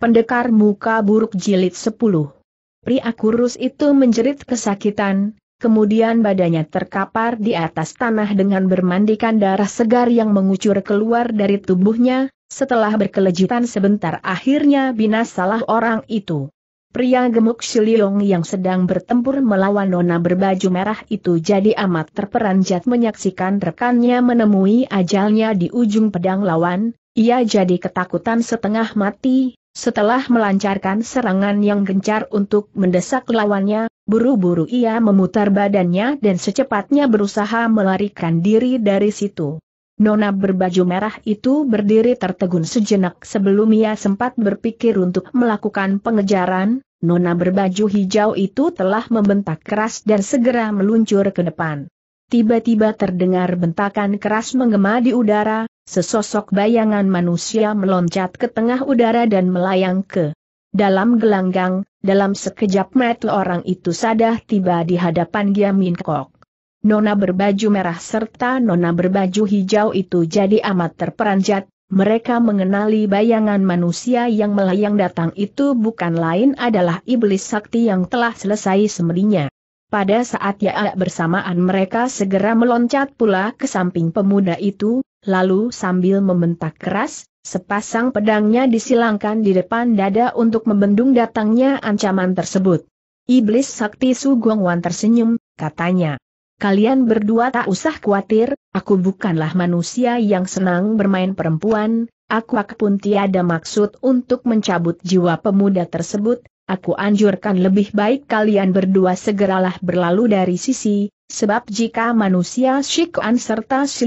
Pendekar muka buruk jilid 10. Pria kurus itu menjerit kesakitan, kemudian badannya terkapar di atas tanah dengan bermandikan darah segar yang mengucur keluar dari tubuhnya, setelah berkelejutan sebentar akhirnya binasalah orang itu. Pria gemuk Shiliong yang sedang bertempur melawan nona berbaju merah itu jadi amat terperanjat menyaksikan rekannya menemui ajalnya di ujung pedang lawan, ia jadi ketakutan setengah mati, setelah melancarkan serangan yang gencar untuk mendesak lawannya, buru-buru ia memutar badannya dan secepatnya berusaha melarikan diri dari situ. Nona berbaju merah itu berdiri tertegun sejenak sebelum ia sempat berpikir untuk melakukan pengejaran, Nona berbaju hijau itu telah membentak keras dan segera meluncur ke depan. Tiba-tiba terdengar bentakan keras menggema di udara, sesosok bayangan manusia meloncat ke tengah udara dan melayang ke dalam gelanggang, dalam sekejap mata orang itu sadah tiba di hadapan Giamin Min Kok. Nona berbaju merah serta nona berbaju hijau itu jadi amat terperanjat, mereka mengenali bayangan manusia yang melayang datang itu bukan lain adalah iblis sakti yang telah selesai semerinya. Pada saat Yaa bersamaan mereka segera meloncat pula ke samping pemuda itu, Lalu sambil membentak keras, sepasang pedangnya disilangkan di depan dada untuk membendung datangnya ancaman tersebut. Iblis Sakti Guangwan tersenyum, katanya. Kalian berdua tak usah khawatir, aku bukanlah manusia yang senang bermain perempuan, aku pun tiada maksud untuk mencabut jiwa pemuda tersebut, aku anjurkan lebih baik kalian berdua segeralah berlalu dari sisi, sebab jika manusia Shikuan serta si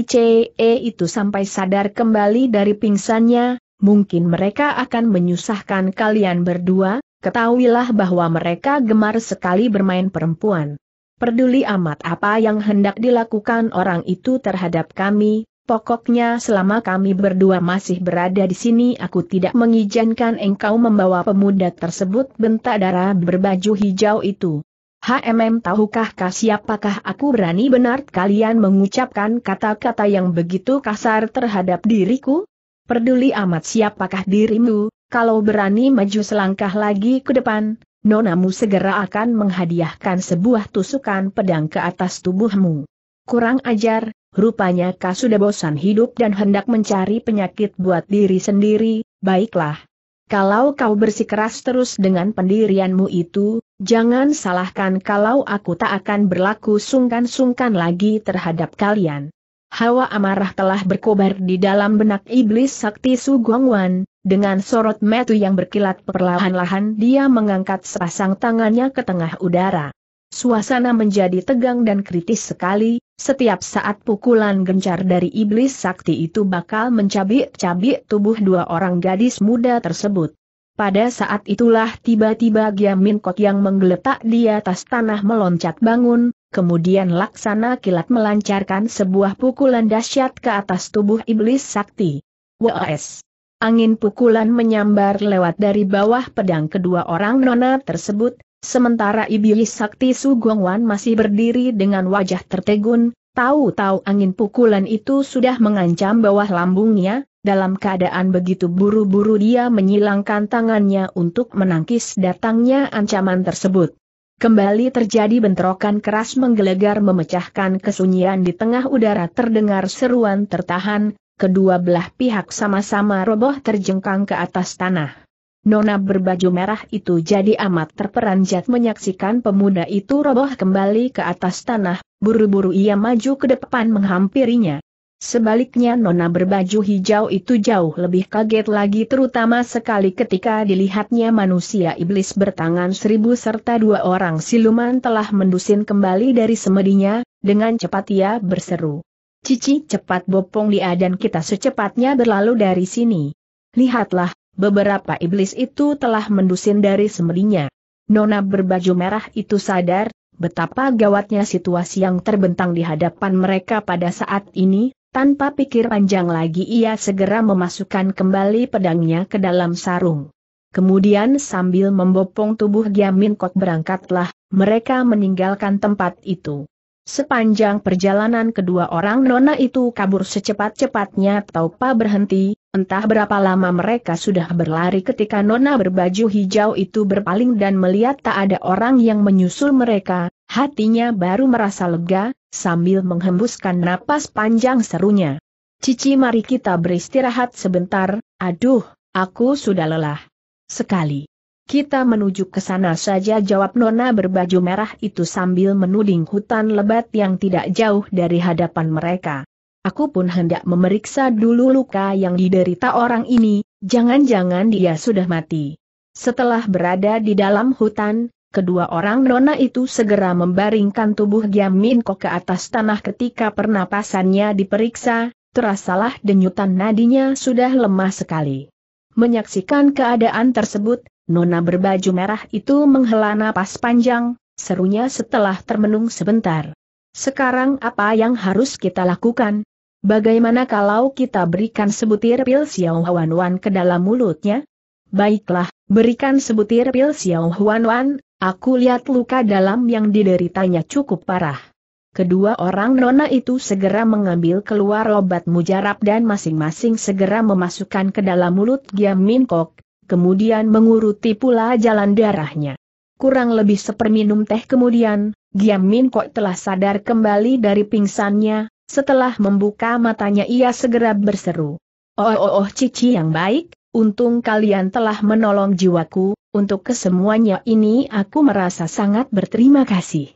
itu sampai sadar kembali dari pingsannya, mungkin mereka akan menyusahkan kalian berdua, ketahuilah bahwa mereka gemar sekali bermain perempuan. Peduli amat apa yang hendak dilakukan orang itu terhadap kami, Pokoknya selama kami berdua masih berada di sini aku tidak mengizinkan engkau membawa pemuda tersebut bentak darah berbaju hijau itu. HMM tahukah kah siapakah aku berani benar kalian mengucapkan kata-kata yang begitu kasar terhadap diriku? Peduli amat siapakah dirimu, kalau berani maju selangkah lagi ke depan, nonamu segera akan menghadiahkan sebuah tusukan pedang ke atas tubuhmu. Kurang ajar, rupanya kau sudah bosan hidup dan hendak mencari penyakit buat diri sendiri, baiklah. Kalau kau bersikeras terus dengan pendirianmu itu, jangan salahkan kalau aku tak akan berlaku sungkan-sungkan lagi terhadap kalian. Hawa amarah telah berkobar di dalam benak iblis sakti Su Guangwan, dengan sorot metu yang berkilat perlahan-lahan dia mengangkat sepasang tangannya ke tengah udara. Suasana menjadi tegang dan kritis sekali, setiap saat pukulan gencar dari iblis sakti itu bakal mencabik-cabik tubuh dua orang gadis muda tersebut. Pada saat itulah tiba-tiba Giamin Kot yang menggeletak di atas tanah meloncat bangun, kemudian laksana kilat melancarkan sebuah pukulan dahsyat ke atas tubuh iblis sakti. WS. Angin pukulan menyambar lewat dari bawah pedang kedua orang nona tersebut, Sementara iblis sakti Su Guangwan masih berdiri dengan wajah tertegun, tahu-tahu angin pukulan itu sudah mengancam bawah lambungnya, dalam keadaan begitu buru-buru dia menyilangkan tangannya untuk menangkis datangnya ancaman tersebut. Kembali terjadi bentrokan keras menggelegar memecahkan kesunyian di tengah udara terdengar seruan tertahan, kedua belah pihak sama-sama roboh terjengkang ke atas tanah. Nona berbaju merah itu jadi amat terperanjat menyaksikan pemuda itu roboh kembali ke atas tanah, buru-buru ia maju ke depan menghampirinya. Sebaliknya nona berbaju hijau itu jauh lebih kaget lagi terutama sekali ketika dilihatnya manusia iblis bertangan seribu serta dua orang siluman telah mendusin kembali dari semedinya, dengan cepat ia berseru. Cici cepat bopong dia dan kita secepatnya berlalu dari sini. Lihatlah, beberapa iblis itu telah mendusin dari semelinya. Nona berbaju merah itu sadar, betapa gawatnya situasi yang terbentang di hadapan mereka pada saat ini, tanpa pikir panjang lagi ia segera memasukkan kembali pedangnya ke dalam sarung. Kemudian sambil membopong tubuh Giamin kok berangkatlah, mereka meninggalkan tempat itu. Sepanjang perjalanan kedua orang nona itu kabur secepat-cepatnya taupa berhenti, entah berapa lama mereka sudah berlari ketika nona berbaju hijau itu berpaling dan melihat tak ada orang yang menyusul mereka, hatinya baru merasa lega, sambil menghembuskan napas panjang serunya. Cici mari kita beristirahat sebentar, aduh, aku sudah lelah. Sekali. Kita menuju ke sana saja jawab Nona berbaju merah itu sambil menuding hutan lebat yang tidak jauh dari hadapan mereka. Aku pun hendak memeriksa dulu luka yang diderita orang ini, jangan-jangan dia sudah mati. Setelah berada di dalam hutan, kedua orang Nona itu segera membaringkan tubuh Giam kok ke atas tanah ketika pernapasannya diperiksa, terasalah denyutan nadinya sudah lemah sekali. Menyaksikan keadaan tersebut, Nona berbaju merah itu menghela napas panjang, serunya setelah termenung sebentar. Sekarang apa yang harus kita lakukan? Bagaimana kalau kita berikan sebutir pil Xiao Huan Wan ke dalam mulutnya? Baiklah, berikan sebutir pil Xiao Huan Wan, aku lihat luka dalam yang dideritanya cukup parah. Kedua orang nona itu segera mengambil keluar obat mujarab dan masing-masing segera memasukkan ke dalam mulut Giam Min Kok, kemudian menguruti pula jalan darahnya. Kurang lebih seperminum teh kemudian, Giam Min Kok telah sadar kembali dari pingsannya, setelah membuka matanya ia segera berseru. Oh oh oh cici yang baik, untung kalian telah menolong jiwaku, untuk kesemuanya ini aku merasa sangat berterima kasih.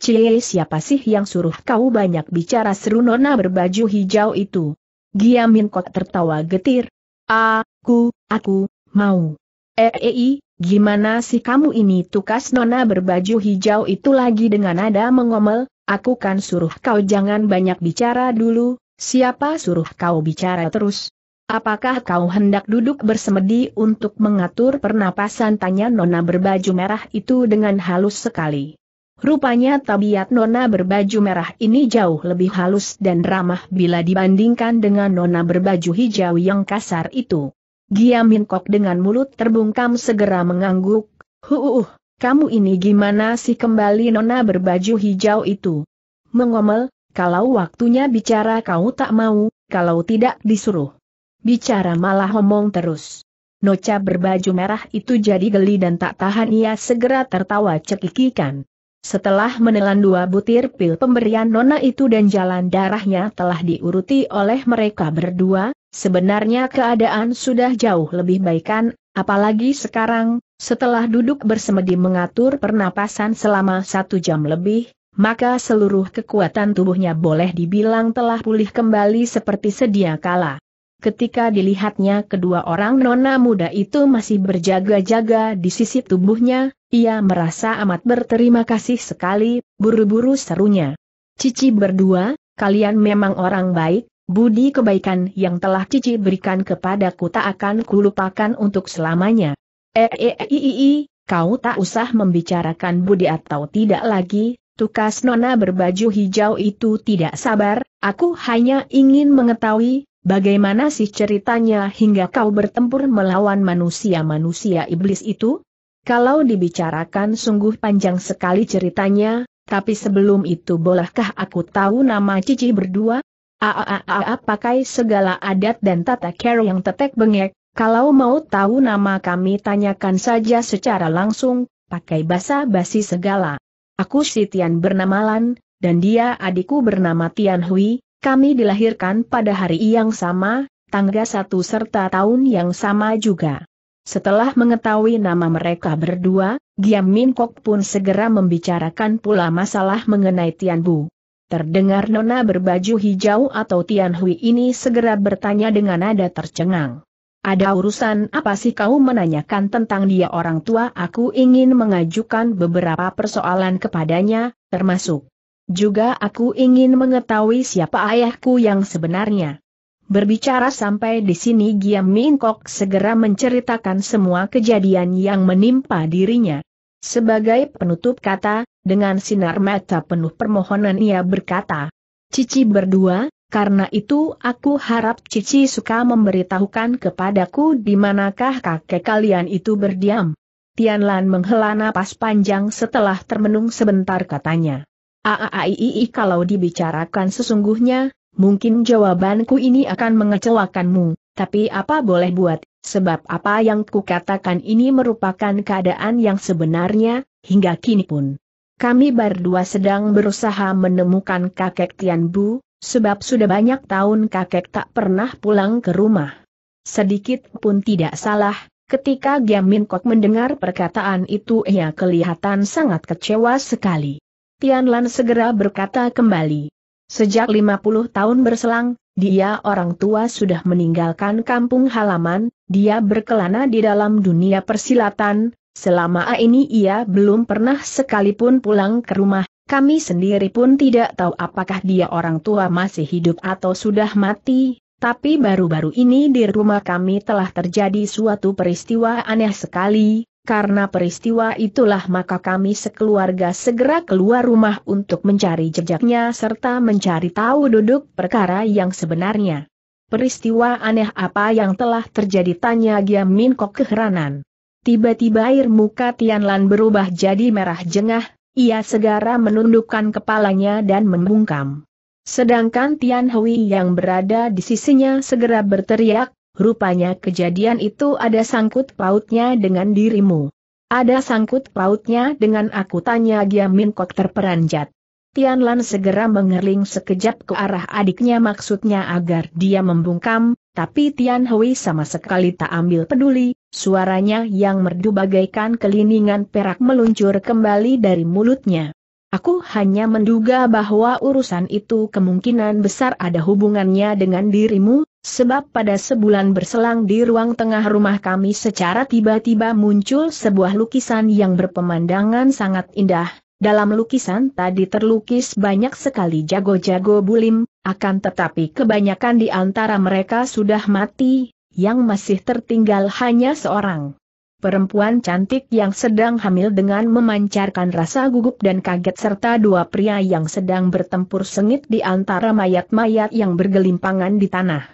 Cie siapa sih yang suruh kau banyak bicara seru nona berbaju hijau itu? Giam Min Kok tertawa getir. Aku, aku, mau. Rei, eh, eh, gimana sih kamu ini tukas nona berbaju hijau itu lagi dengan nada mengomel, aku kan suruh kau jangan banyak bicara dulu, siapa suruh kau bicara terus? Apakah kau hendak duduk bersemedi untuk mengatur pernapasan tanya nona berbaju merah itu dengan halus sekali. Rupanya tabiat nona berbaju merah ini jauh lebih halus dan ramah bila dibandingkan dengan nona berbaju hijau yang kasar itu. Giamin Kok dengan mulut terbungkam segera mengangguk, huuh, kamu ini gimana sih kembali nona berbaju hijau itu? Mengomel, kalau waktunya bicara kau tak mau, kalau tidak disuruh. Bicara malah omong terus. Noca berbaju merah itu jadi geli dan tak tahan ia segera tertawa cekikikan. Setelah menelan dua butir pil pemberian nona itu dan jalan darahnya telah diuruti oleh mereka berdua, Sebenarnya keadaan sudah jauh lebih baikan, apalagi sekarang, setelah duduk bersemedi mengatur pernapasan selama satu jam lebih, maka seluruh kekuatan tubuhnya boleh dibilang telah pulih kembali seperti sedia kala. Ketika dilihatnya kedua orang nona muda itu masih berjaga-jaga di sisi tubuhnya, ia merasa amat berterima kasih sekali, buru-buru serunya. Cici berdua, kalian memang orang baik, Budi kebaikan yang telah Cici berikan kepadaku tak akan kulupakan untuk selamanya. Eeeii, eh, eh, eh, kau tak usah membicarakan Budi atau tidak lagi, tukas nona berbaju hijau itu tidak sabar, aku hanya ingin mengetahui, bagaimana sih ceritanya hingga kau bertempur melawan manusia-manusia iblis itu? Kalau dibicarakan sungguh panjang sekali ceritanya, tapi sebelum itu bolehkah aku tahu nama Cici berdua? Aaaa pakai segala adat dan tata cara yang tetek bengek, kalau mau tahu nama kami tanyakan saja secara langsung, pakai basa basi segala. Aku si Tian bernama Lan, dan dia adikku bernama Tian Hui, kami dilahirkan pada hari yang sama, tangga satu serta tahun yang sama juga. Setelah mengetahui nama mereka berdua, Giam Min Kok pun segera membicarakan pula masalah mengenai Tian Bu. Terdengar nona berbaju hijau atau Tian Hui ini segera bertanya dengan nada tercengang. Ada urusan apa sih kau menanyakan tentang dia orang tua? Aku ingin mengajukan beberapa persoalan kepadanya, termasuk juga aku ingin mengetahui siapa ayahku yang sebenarnya. Berbicara sampai di sini Giam Mingkok segera menceritakan semua kejadian yang menimpa dirinya. Sebagai penutup kata, dengan sinar mata penuh permohonan ia berkata, Cici berdua, karena itu aku harap Cici suka memberitahukan kepadaku di manakah kakek kalian itu berdiam. Tianlan menghela napas panjang setelah termenung sebentar katanya. Aaaiii kalau dibicarakan sesungguhnya, mungkin jawabanku ini akan mengecewakanmu, tapi apa boleh buat, Sebab apa yang kukatakan ini merupakan keadaan yang sebenarnya, hingga kini pun. Kami berdua sedang berusaha menemukan kakek Tian Bu, sebab sudah banyak tahun kakek tak pernah pulang ke rumah. Sedikit pun tidak salah, Ketika Giamin Kok mendengar perkataan itu ia kelihatan sangat kecewa sekali. Tian Lan segera berkata kembali. Sejak 50 tahun berselang, dia orang tua sudah meninggalkan kampung halaman, dia berkelana di dalam dunia persilatan, selama ini ia belum pernah sekalipun pulang ke rumah, kami sendiri pun tidak tahu apakah dia orang tua masih hidup atau sudah mati, tapi baru-baru ini di rumah kami telah terjadi suatu peristiwa aneh sekali, karena peristiwa itulah maka kami sekeluarga segera keluar rumah untuk mencari jejaknya serta mencari tahu duduk perkara yang sebenarnya. Peristiwa aneh apa yang telah terjadi tanya Giam Min Kok keheranan. Tiba-tiba air muka Lan berubah jadi merah jengah, ia segera menundukkan kepalanya dan membungkam. Sedangkan Tian Hui yang berada di sisinya segera berteriak, rupanya kejadian itu ada sangkut pautnya dengan dirimu. Ada sangkut pautnya dengan aku tanya Giam Min Kok terperanjat. Tian Lan segera mengerling sekejap ke arah adiknya maksudnya agar dia membungkam, tapi Tian Hui sama sekali tak ambil peduli, suaranya yang merdu bagaikan keliningan perak meluncur kembali dari mulutnya. Aku hanya menduga bahwa urusan itu kemungkinan besar ada hubungannya dengan dirimu, sebab pada sebulan berselang di ruang tengah rumah kami secara tiba-tiba muncul sebuah lukisan yang berpemandangan sangat indah, dalam lukisan tadi terlukis banyak sekali jago-jago bulim, akan tetapi kebanyakan di antara mereka sudah mati, yang masih tertinggal hanya seorang. Perempuan cantik yang sedang hamil dengan memancarkan rasa gugup dan kaget serta dua pria yang sedang bertempur sengit di antara mayat-mayat yang bergelimpangan di tanah.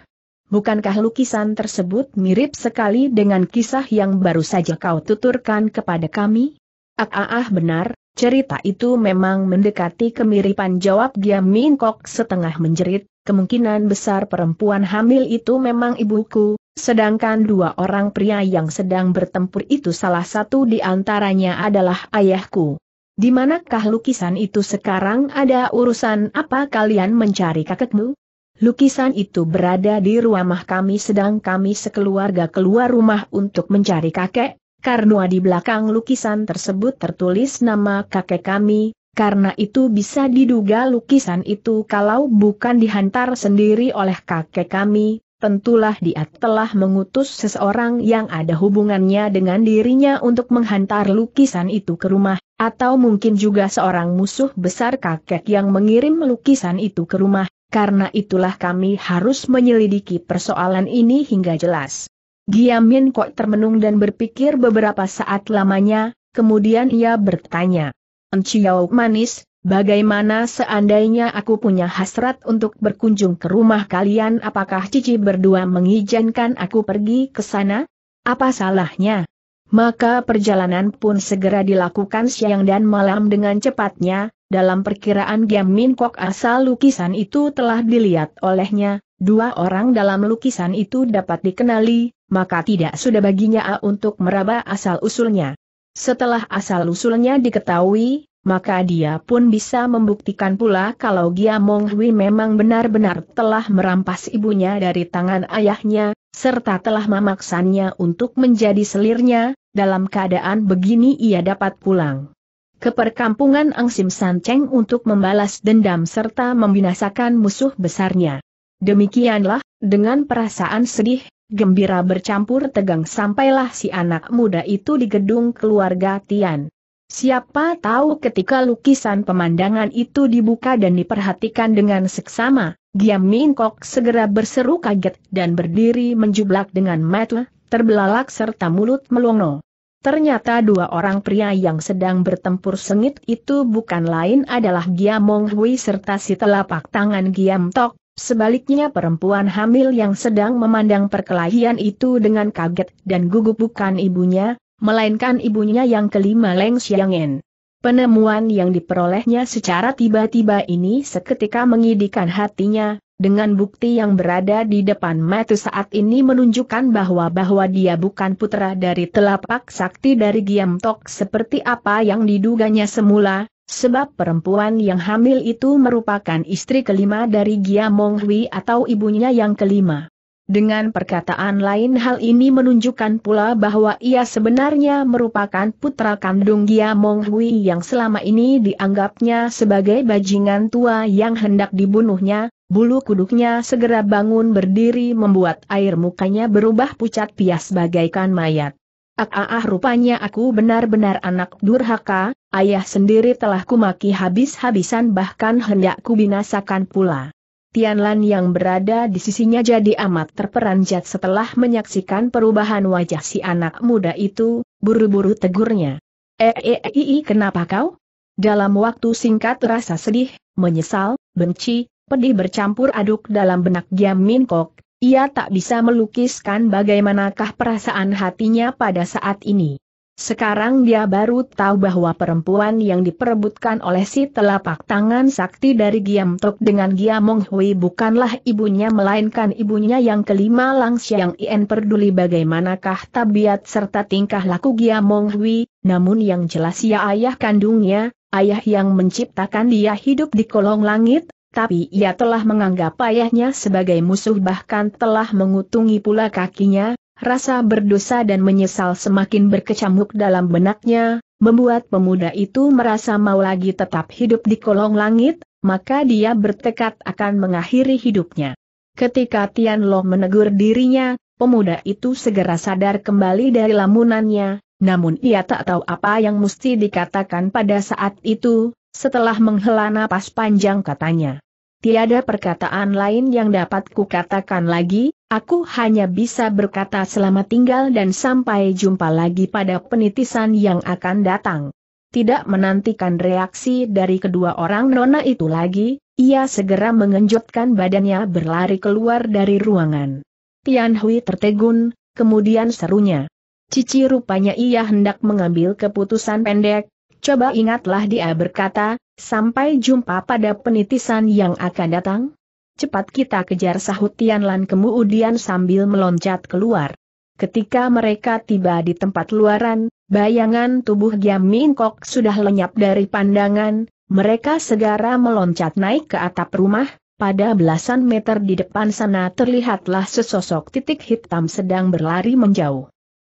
Bukankah lukisan tersebut mirip sekali dengan kisah yang baru saja kau tuturkan kepada kami? Ah ah, ah benar, Cerita itu memang mendekati kemiripan jawab Giam Min Kok setengah menjerit, kemungkinan besar perempuan hamil itu memang ibuku, sedangkan dua orang pria yang sedang bertempur itu salah satu di antaranya adalah ayahku. Di manakah lukisan itu sekarang ada urusan apa kalian mencari kakekmu? Lukisan itu berada di rumah kami sedang kami sekeluarga keluar rumah untuk mencari kakek, karena di belakang lukisan tersebut tertulis nama kakek kami, karena itu bisa diduga lukisan itu kalau bukan dihantar sendiri oleh kakek kami, tentulah dia telah mengutus seseorang yang ada hubungannya dengan dirinya untuk menghantar lukisan itu ke rumah, atau mungkin juga seorang musuh besar kakek yang mengirim lukisan itu ke rumah, karena itulah kami harus menyelidiki persoalan ini hingga jelas. Giamin Kok termenung dan berpikir beberapa saat lamanya, kemudian ia bertanya. Enciau manis, bagaimana seandainya aku punya hasrat untuk berkunjung ke rumah kalian apakah Cici berdua mengizinkan aku pergi ke sana? Apa salahnya? Maka perjalanan pun segera dilakukan siang dan malam dengan cepatnya, dalam perkiraan Giam Min Kok asal lukisan itu telah dilihat olehnya, dua orang dalam lukisan itu dapat dikenali, maka tidak sudah baginya A untuk meraba asal-usulnya. Setelah asal-usulnya diketahui, maka dia pun bisa membuktikan pula kalau Gia Mong Hui memang benar-benar telah merampas ibunya dari tangan ayahnya, serta telah memaksanya untuk menjadi selirnya, dalam keadaan begini ia dapat pulang ke perkampungan Angsim Cheng untuk membalas dendam serta membinasakan musuh besarnya. Demikianlah, dengan perasaan sedih, gembira bercampur tegang sampailah si anak muda itu di gedung keluarga Tian. Siapa tahu ketika lukisan pemandangan itu dibuka dan diperhatikan dengan seksama, Giam Kok segera berseru kaget dan berdiri menjublak dengan mata, terbelalak serta mulut melongo. Ternyata dua orang pria yang sedang bertempur sengit itu bukan lain adalah Giamong Hui serta si telapak tangan Giam Tok, sebaliknya perempuan hamil yang sedang memandang perkelahian itu dengan kaget dan gugup bukan ibunya, melainkan ibunya yang kelima Leng Xiangen. Penemuan yang diperolehnya secara tiba-tiba ini seketika mengidikan hatinya, dengan bukti yang berada di depan mata saat ini menunjukkan bahwa-bahwa dia bukan putra dari telapak sakti dari Giam Tok seperti apa yang diduganya semula, sebab perempuan yang hamil itu merupakan istri kelima dari Giam Mong Hui atau ibunya yang kelima. Dengan perkataan lain hal ini menunjukkan pula bahwa ia sebenarnya merupakan putra kandung Giam Mong Hui yang selama ini dianggapnya sebagai bajingan tua yang hendak dibunuhnya, Bulu kuduknya segera bangun berdiri membuat air mukanya berubah pucat pias bagaikan mayat. Ah, ah, ah rupanya aku benar-benar anak durhaka, ayah sendiri telah kumaki habis-habisan bahkan hendak kubinasakan pula. Tianlan yang berada di sisinya jadi amat terperanjat setelah menyaksikan perubahan wajah si anak muda itu, buru-buru tegurnya. Eh, eh, eh kenapa kau? Dalam waktu singkat rasa sedih, menyesal, benci, pedih bercampur aduk dalam benak Giam Min Kok, ia tak bisa melukiskan bagaimanakah perasaan hatinya pada saat ini. Sekarang dia baru tahu bahwa perempuan yang diperebutkan oleh si telapak tangan sakti dari Giam Tok dengan Giam Mong Hui bukanlah ibunya melainkan ibunya yang kelima Lang yang Ien peduli bagaimanakah tabiat serta tingkah laku Giam Mong Hui, namun yang jelas ia ayah kandungnya, ayah yang menciptakan dia hidup di kolong langit, tapi ia telah menganggap ayahnya sebagai musuh bahkan telah mengutungi pula kakinya, rasa berdosa dan menyesal semakin berkecamuk dalam benaknya, membuat pemuda itu merasa mau lagi tetap hidup di kolong langit, maka dia bertekad akan mengakhiri hidupnya. Ketika Tian Lo menegur dirinya, pemuda itu segera sadar kembali dari lamunannya, namun ia tak tahu apa yang mesti dikatakan pada saat itu, setelah menghela napas panjang katanya. Tiada perkataan lain yang dapat kukatakan lagi, aku hanya bisa berkata selamat tinggal dan sampai jumpa lagi pada penitisan yang akan datang. Tidak menantikan reaksi dari kedua orang nona itu lagi, ia segera mengenjotkan badannya berlari keluar dari ruangan. Tian Hui tertegun, kemudian serunya. Cici rupanya ia hendak mengambil keputusan pendek, coba ingatlah dia berkata, sampai jumpa pada penitisan yang akan datang. Cepat kita kejar sahut lan kemudian sambil meloncat keluar. Ketika mereka tiba di tempat luaran, bayangan tubuh Giam Mingkok sudah lenyap dari pandangan, mereka segera meloncat naik ke atap rumah, pada belasan meter di depan sana terlihatlah sesosok titik hitam sedang berlari menjauh.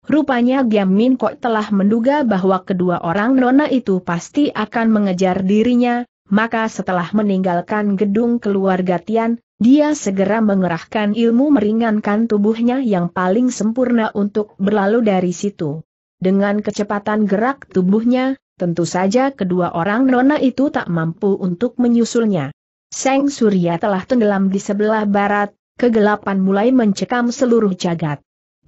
Rupanya Giam Min Kok telah menduga bahwa kedua orang nona itu pasti akan mengejar dirinya, maka setelah meninggalkan gedung keluarga Tian, dia segera mengerahkan ilmu meringankan tubuhnya yang paling sempurna untuk berlalu dari situ. Dengan kecepatan gerak tubuhnya, tentu saja kedua orang nona itu tak mampu untuk menyusulnya. Seng Surya telah tenggelam di sebelah barat, kegelapan mulai mencekam seluruh jagat.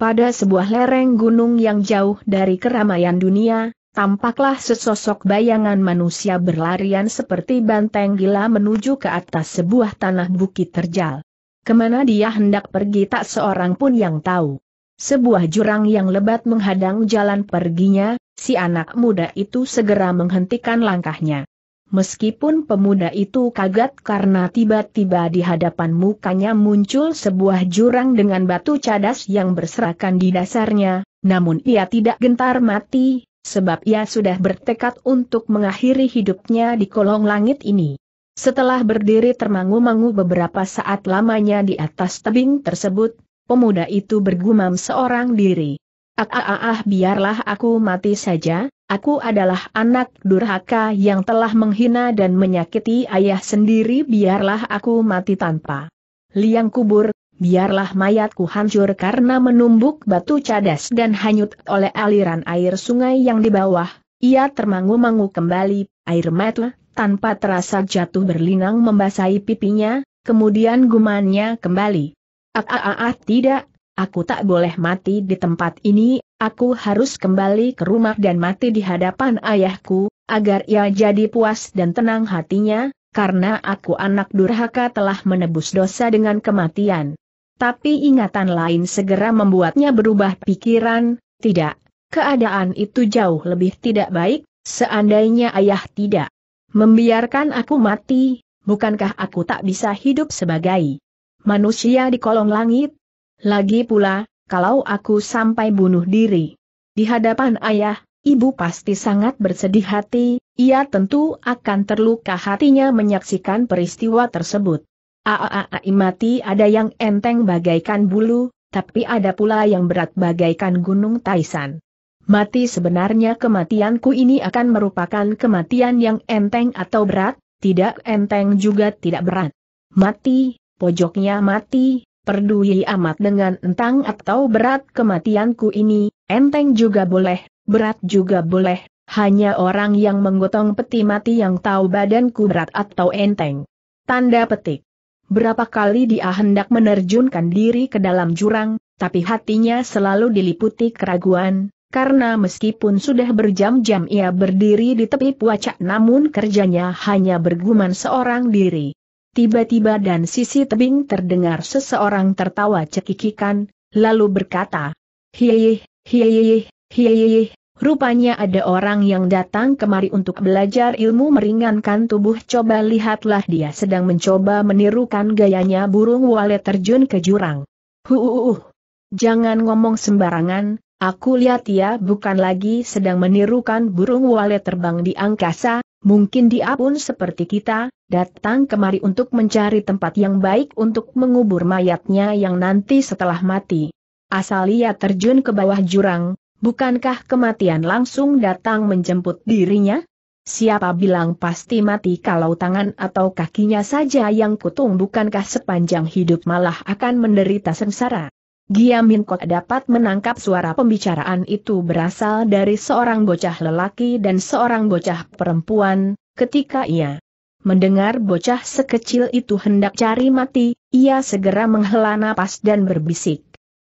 Pada sebuah lereng gunung yang jauh dari keramaian dunia, tampaklah sesosok bayangan manusia berlarian seperti banteng gila menuju ke atas sebuah tanah bukit terjal. Kemana dia hendak pergi tak seorang pun yang tahu. Sebuah jurang yang lebat menghadang jalan perginya, si anak muda itu segera menghentikan langkahnya. Meskipun pemuda itu kaget karena tiba-tiba di hadapan mukanya muncul sebuah jurang dengan batu cadas yang berserakan di dasarnya, namun ia tidak gentar mati, sebab ia sudah bertekad untuk mengakhiri hidupnya di kolong langit ini. Setelah berdiri termangu-mangu beberapa saat lamanya di atas tebing tersebut, pemuda itu bergumam seorang diri. Ah ah ah, ah biarlah aku mati saja, Aku adalah anak durhaka yang telah menghina dan menyakiti ayah sendiri biarlah aku mati tanpa liang kubur, biarlah mayatku hancur karena menumbuk batu cadas dan hanyut oleh aliran air sungai yang di bawah. Ia termangu-mangu kembali, air mata tanpa terasa jatuh berlinang membasahi pipinya, kemudian gumannya kembali. Ah, tidak, Aku tak boleh mati di tempat ini, aku harus kembali ke rumah dan mati di hadapan ayahku, agar ia jadi puas dan tenang hatinya, karena aku anak durhaka telah menebus dosa dengan kematian. Tapi ingatan lain segera membuatnya berubah pikiran, tidak, keadaan itu jauh lebih tidak baik, seandainya ayah tidak membiarkan aku mati, bukankah aku tak bisa hidup sebagai manusia di kolong langit, lagi pula, kalau aku sampai bunuh diri di hadapan ayah, ibu pasti sangat bersedih hati, ia tentu akan terluka hatinya menyaksikan peristiwa tersebut. Aaai mati ada yang enteng bagaikan bulu, tapi ada pula yang berat bagaikan gunung Taisan. Mati sebenarnya kematianku ini akan merupakan kematian yang enteng atau berat, tidak enteng juga tidak berat. Mati, pojoknya mati, perduli amat dengan entang atau berat kematianku ini, enteng juga boleh, berat juga boleh, hanya orang yang menggotong peti mati yang tahu badanku berat atau enteng. Tanda petik. Berapa kali dia hendak menerjunkan diri ke dalam jurang, tapi hatinya selalu diliputi keraguan, karena meskipun sudah berjam-jam ia berdiri di tepi puacak namun kerjanya hanya bergumam seorang diri. Tiba-tiba dan sisi tebing terdengar seseorang tertawa cekikikan, lalu berkata, Hiyih, hiyih, hiyih, rupanya ada orang yang datang kemari untuk belajar ilmu meringankan tubuh coba lihatlah dia sedang mencoba menirukan gayanya burung walet terjun ke jurang. Huuuh, jangan ngomong sembarangan, Aku lihat ia bukan lagi sedang menirukan burung walet terbang di angkasa, Mungkin dia pun seperti kita, datang kemari untuk mencari tempat yang baik untuk mengubur mayatnya yang nanti setelah mati. Asal ia terjun ke bawah jurang, bukankah kematian langsung datang menjemput dirinya? Siapa bilang pasti mati kalau tangan atau kakinya saja yang kutung bukankah sepanjang hidup malah akan menderita sengsara? Giamin Kok dapat menangkap suara pembicaraan itu berasal dari seorang bocah lelaki dan seorang bocah perempuan, ketika ia mendengar bocah sekecil itu hendak cari mati, ia segera menghela napas dan berbisik.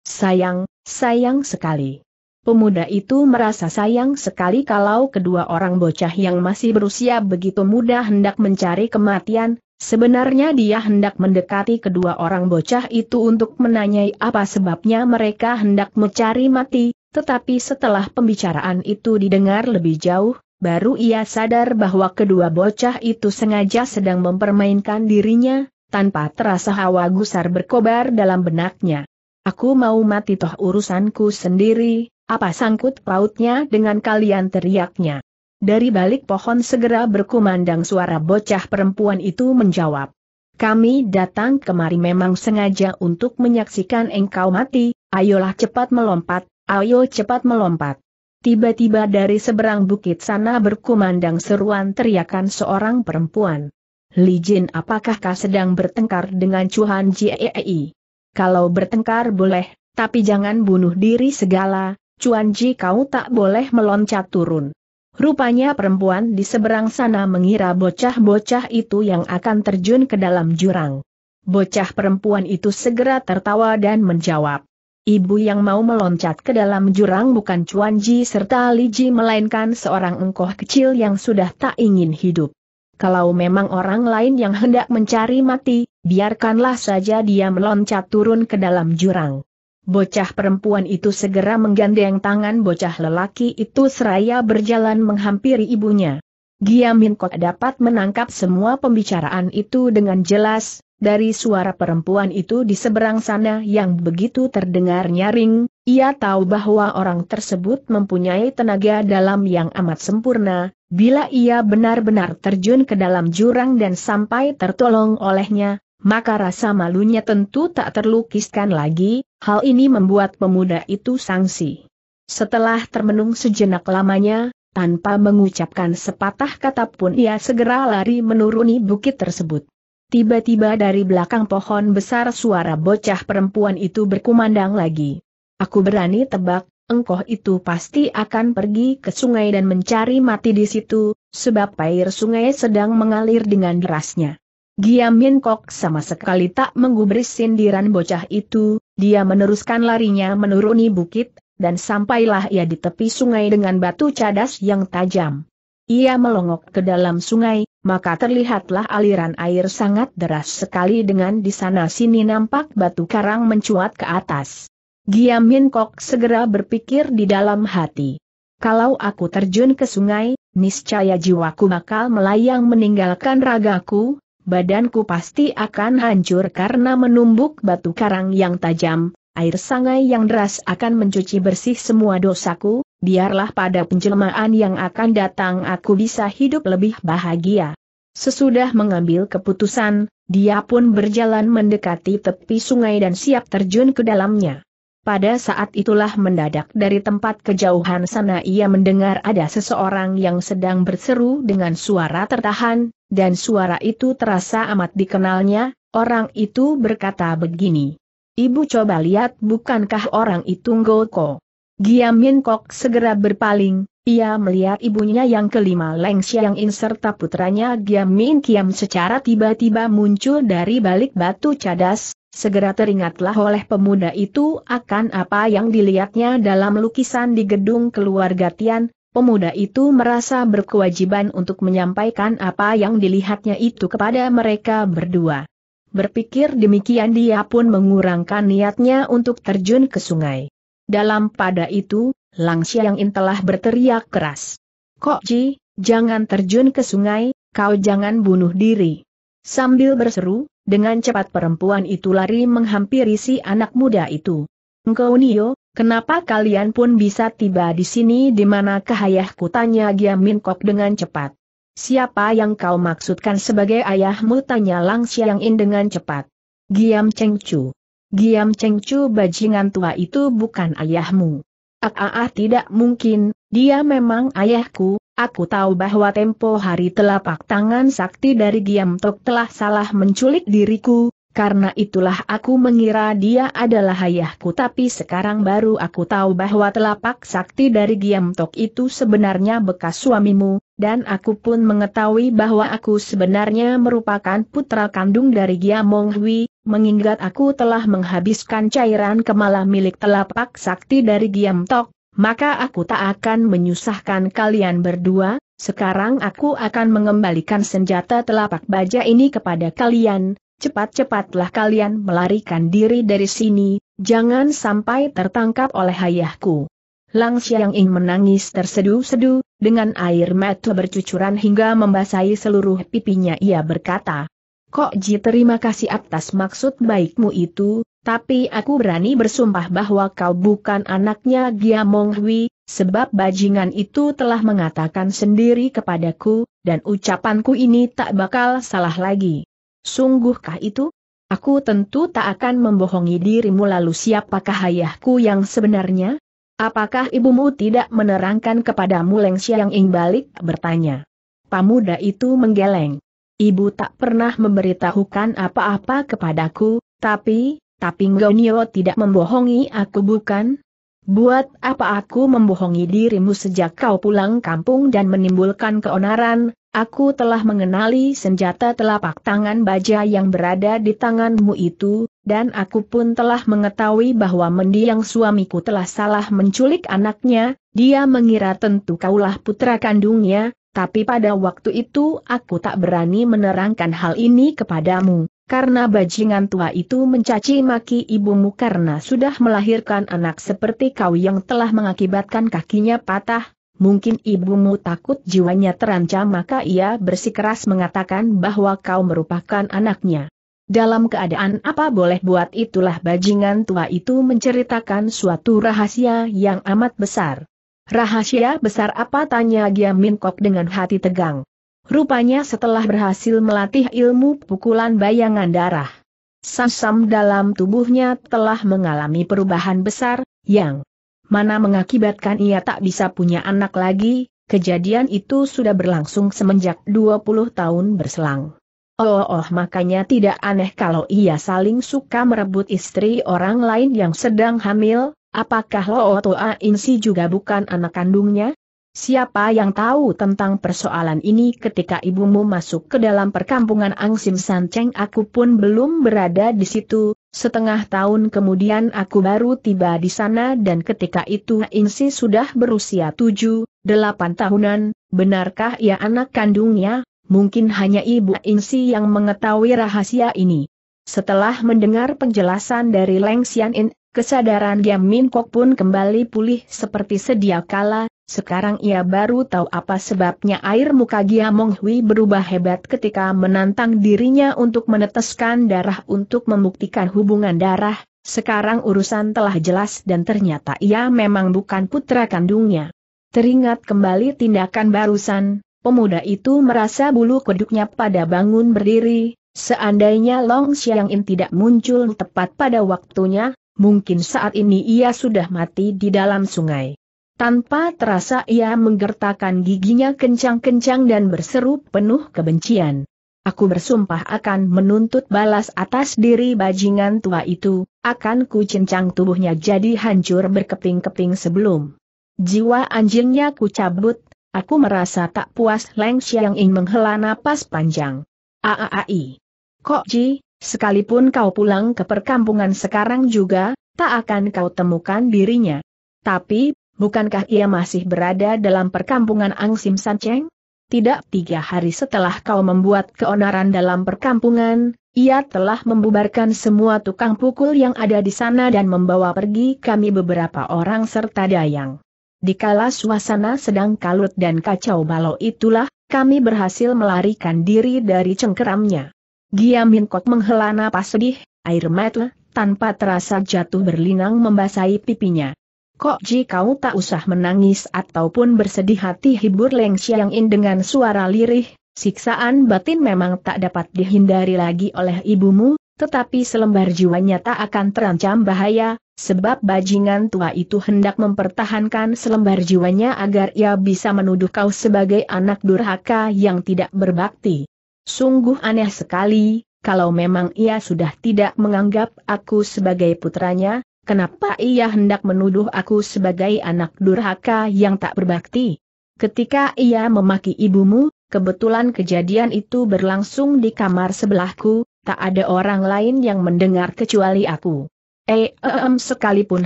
Sayang, sayang sekali. Pemuda itu merasa sayang sekali kalau kedua orang bocah yang masih berusia begitu muda hendak mencari kematian, Sebenarnya dia hendak mendekati kedua orang bocah itu untuk menanyai apa sebabnya mereka hendak mencari mati, tetapi setelah pembicaraan itu didengar lebih jauh, baru ia sadar bahwa kedua bocah itu sengaja sedang mempermainkan dirinya, tanpa terasa hawa gusar berkobar dalam benaknya. Aku mau mati toh urusanku sendiri, apa sangkut pautnya dengan kalian teriaknya. Dari balik pohon segera berkumandang suara bocah perempuan itu menjawab. Kami datang kemari memang sengaja untuk menyaksikan engkau mati, ayolah cepat melompat, ayo cepat melompat. Tiba-tiba dari seberang bukit sana berkumandang seruan teriakan seorang perempuan. Li Jin apakah kau sedang bertengkar dengan Cuhan Jiei? Kalau bertengkar boleh, tapi jangan bunuh diri segala, Cuan Ji kau tak boleh meloncat turun. Rupanya perempuan di seberang sana mengira bocah-bocah itu yang akan terjun ke dalam jurang. Bocah perempuan itu segera tertawa dan menjawab. Ibu yang mau meloncat ke dalam jurang bukan Chuan Ji serta Li Ji melainkan seorang engkoh kecil yang sudah tak ingin hidup. Kalau memang orang lain yang hendak mencari mati, biarkanlah saja dia meloncat turun ke dalam jurang. Bocah perempuan itu segera menggandeng tangan bocah lelaki itu seraya berjalan menghampiri ibunya. Giamin kok dapat menangkap semua pembicaraan itu dengan jelas, dari suara perempuan itu di seberang sana yang begitu terdengar nyaring, ia tahu bahwa orang tersebut mempunyai tenaga dalam yang amat sempurna, bila ia benar-benar terjun ke dalam jurang dan sampai tertolong olehnya, maka rasa malunya tentu tak terlukiskan lagi, Hal ini membuat pemuda itu sangsi. Setelah termenung sejenak lamanya, tanpa mengucapkan sepatah kata pun ia segera lari menuruni bukit tersebut. Tiba-tiba dari belakang pohon besar suara bocah perempuan itu berkumandang lagi. Aku berani tebak, engkau itu pasti akan pergi ke sungai dan mencari mati di situ, sebab air sungai sedang mengalir dengan derasnya. Giam Min Kok sama sekali tak menggubris sindiran bocah itu, dia meneruskan larinya menuruni bukit, dan sampailah ia di tepi sungai dengan batu cadas yang tajam. Ia melongok ke dalam sungai, maka terlihatlah aliran air sangat deras sekali dengan di sana sini nampak batu karang mencuat ke atas. Giam Min Kok segera berpikir di dalam hati. Kalau aku terjun ke sungai, niscaya jiwaku bakal melayang meninggalkan ragaku, badanku pasti akan hancur karena menumbuk batu karang yang tajam, air sangai yang deras akan mencuci bersih semua dosaku, biarlah pada penjelmaan yang akan datang aku bisa hidup lebih bahagia. Sesudah mengambil keputusan, dia pun berjalan mendekati tepi sungai dan siap terjun ke dalamnya. Pada saat itulah mendadak dari tempat kejauhan sana ia mendengar ada seseorang yang sedang berseru dengan suara tertahan, dan suara itu terasa amat dikenalnya, orang itu berkata begini. Ibu coba lihat bukankah orang itu Ngoko. Giam Kok segera berpaling, ia melihat ibunya yang kelima Leng Xiang In serta putranya Giam Min Kiam secara tiba-tiba muncul dari balik batu cadas, Segera teringatlah oleh pemuda itu akan apa yang dilihatnya dalam lukisan di gedung keluarga Tian, pemuda itu merasa berkewajiban untuk menyampaikan apa yang dilihatnya itu kepada mereka berdua. Berpikir demikian dia pun mengurangkan niatnya untuk terjun ke sungai. Dalam pada itu, Lang yang telah berteriak keras. Kok Ji, jangan terjun ke sungai, kau jangan bunuh diri. Sambil berseru, dengan cepat perempuan itu lari menghampiri si anak muda itu. Engkau Nio, kenapa kalian pun bisa tiba di sini di mana kahayahku tanya Giamin Kok dengan cepat. Siapa yang kau maksudkan sebagai ayahmu tanya Lang In dengan cepat. Giam Cheng Chu. Giam Cheng Chu bajingan tua itu bukan ayahmu. Ah, ah, ah tidak mungkin, dia memang ayahku, aku tahu bahwa tempo hari telapak tangan sakti dari Giam Tok telah salah menculik diriku, karena itulah aku mengira dia adalah ayahku tapi sekarang baru aku tahu bahwa telapak sakti dari Giam Tok itu sebenarnya bekas suamimu, dan aku pun mengetahui bahwa aku sebenarnya merupakan putra kandung dari Giamong Hui, mengingat aku telah menghabiskan cairan kemala milik telapak sakti dari Giam Tok, maka aku tak akan menyusahkan kalian berdua, sekarang aku akan mengembalikan senjata telapak baja ini kepada kalian, cepat-cepatlah kalian melarikan diri dari sini, jangan sampai tertangkap oleh ayahku. Lang Xiang Ing menangis terseduh-seduh, dengan air mata bercucuran hingga membasahi seluruh pipinya ia berkata, Kok Ji terima kasih atas maksud baikmu itu, tapi aku berani bersumpah bahwa kau bukan anaknya Gia Mong Hui, sebab bajingan itu telah mengatakan sendiri kepadaku, dan ucapanku ini tak bakal salah lagi. Sungguhkah itu? Aku tentu tak akan membohongi dirimu lalu siapakah ayahku yang sebenarnya? Apakah ibumu tidak menerangkan kepadamu Leng Xiang Ing balik bertanya? Pamuda itu menggeleng. Ibu tak pernah memberitahukan apa-apa kepadaku, tapi, tapi Ngonio tidak membohongi aku bukan? Buat apa aku membohongi dirimu sejak kau pulang kampung dan menimbulkan keonaran, aku telah mengenali senjata telapak tangan baja yang berada di tanganmu itu, dan aku pun telah mengetahui bahwa mendiang suamiku telah salah menculik anaknya, dia mengira tentu kaulah putra kandungnya, tapi pada waktu itu aku tak berani menerangkan hal ini kepadamu, karena bajingan tua itu mencaci maki ibumu karena sudah melahirkan anak seperti kau yang telah mengakibatkan kakinya patah, Mungkin ibumu takut jiwanya terancam maka ia bersikeras mengatakan bahwa kau merupakan anaknya. Dalam keadaan apa boleh buat itulah bajingan tua itu menceritakan suatu rahasia yang amat besar. Rahasia besar apa tanya Giam Minkok dengan hati tegang. Rupanya setelah berhasil melatih ilmu pukulan bayangan darah. Sasam dalam tubuhnya telah mengalami perubahan besar, yang mana mengakibatkan ia tak bisa punya anak lagi, kejadian itu sudah berlangsung semenjak 20 tahun berselang. Oh, oh makanya tidak aneh kalau ia saling suka merebut istri orang lain yang sedang hamil, apakah Lo oh, Toa Insi juga bukan anak kandungnya? Siapa yang tahu tentang persoalan ini ketika ibumu masuk ke dalam perkampungan Angsim Sanceng aku pun belum berada di situ, setengah tahun kemudian aku baru tiba di sana dan ketika itu Insi sudah berusia 7, 8 tahunan, benarkah ia anak kandungnya? Mungkin hanya Ibu Insi yang mengetahui rahasia ini. Setelah mendengar penjelasan dari Leng Xianin, kesadaran Giam Min Kok pun kembali pulih seperti sedia kala, sekarang ia baru tahu apa sebabnya air muka Giam Mong Hui berubah hebat ketika menantang dirinya untuk meneteskan darah untuk membuktikan hubungan darah, sekarang urusan telah jelas dan ternyata ia memang bukan putra kandungnya. Teringat kembali tindakan barusan, Pemuda itu merasa bulu kuduknya pada bangun berdiri, seandainya Long Xiang In tidak muncul tepat pada waktunya, mungkin saat ini ia sudah mati di dalam sungai. Tanpa terasa ia menggertakkan giginya kencang-kencang dan berseru penuh kebencian. Aku bersumpah akan menuntut balas atas diri bajingan tua itu, akan ku cincang tubuhnya jadi hancur berkeping-keping sebelum. Jiwa anjingnya ku cabut, Aku merasa tak puas Leng Xiang Ying menghela napas panjang. Aaai. Kok Ji, sekalipun kau pulang ke perkampungan sekarang juga, tak akan kau temukan dirinya. Tapi, bukankah ia masih berada dalam perkampungan Ang Sim San Cheng? Tidak tiga hari setelah kau membuat keonaran dalam perkampungan, ia telah membubarkan semua tukang pukul yang ada di sana dan membawa pergi kami beberapa orang serta Dayang dikala suasana sedang kalut dan kacau balau itulah, kami berhasil melarikan diri dari cengkeramnya. Giamin kok menghela napas sedih, air mata, tanpa terasa jatuh berlinang membasahi pipinya. Kok ji kau tak usah menangis ataupun bersedih hati hibur Leng Xiang In dengan suara lirih, siksaan batin memang tak dapat dihindari lagi oleh ibumu, tetapi selembar jiwanya tak akan terancam bahaya, sebab bajingan tua itu hendak mempertahankan selembar jiwanya agar ia bisa menuduh kau sebagai anak durhaka yang tidak berbakti. Sungguh aneh sekali, kalau memang ia sudah tidak menganggap aku sebagai putranya, kenapa ia hendak menuduh aku sebagai anak durhaka yang tak berbakti? Ketika ia memaki ibumu, kebetulan kejadian itu berlangsung di kamar sebelahku, tak ada orang lain yang mendengar kecuali aku eh, em sekalipun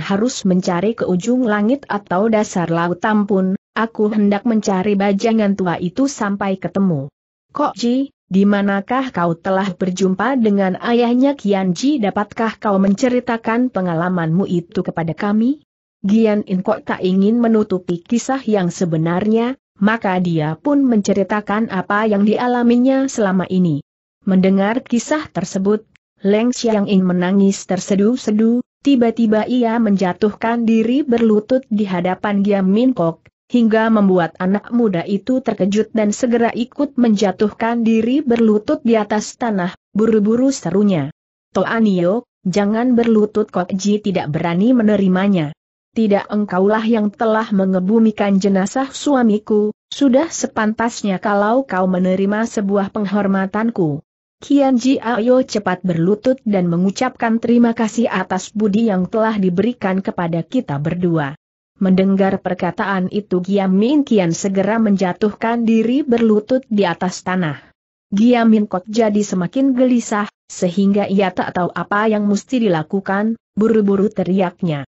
harus mencari ke ujung langit atau dasar laut tampun, aku hendak mencari bajangan tua itu sampai ketemu. Kok Ji, di manakah kau telah berjumpa dengan ayahnya Kian Ji? dapatkah kau menceritakan pengalamanmu itu kepada kami? Gian kok tak ingin menutupi kisah yang sebenarnya, maka dia pun menceritakan apa yang dialaminya selama ini. Mendengar kisah tersebut, Leng Xiang Ying menangis tersedu sedu tiba-tiba ia menjatuhkan diri berlutut di hadapan Giam Min Kok, hingga membuat anak muda itu terkejut dan segera ikut menjatuhkan diri berlutut di atas tanah, buru-buru serunya. Toanio, jangan berlutut Kok Ji tidak berani menerimanya. Tidak engkaulah yang telah mengebumikan jenazah suamiku, sudah sepantasnya kalau kau menerima sebuah penghormatanku. Kian Ji Ayo cepat berlutut dan mengucapkan terima kasih atas budi yang telah diberikan kepada kita berdua. Mendengar perkataan itu Giam Min Kian segera menjatuhkan diri berlutut di atas tanah. Giam Min kok jadi semakin gelisah, sehingga ia tak tahu apa yang mesti dilakukan, buru-buru teriaknya.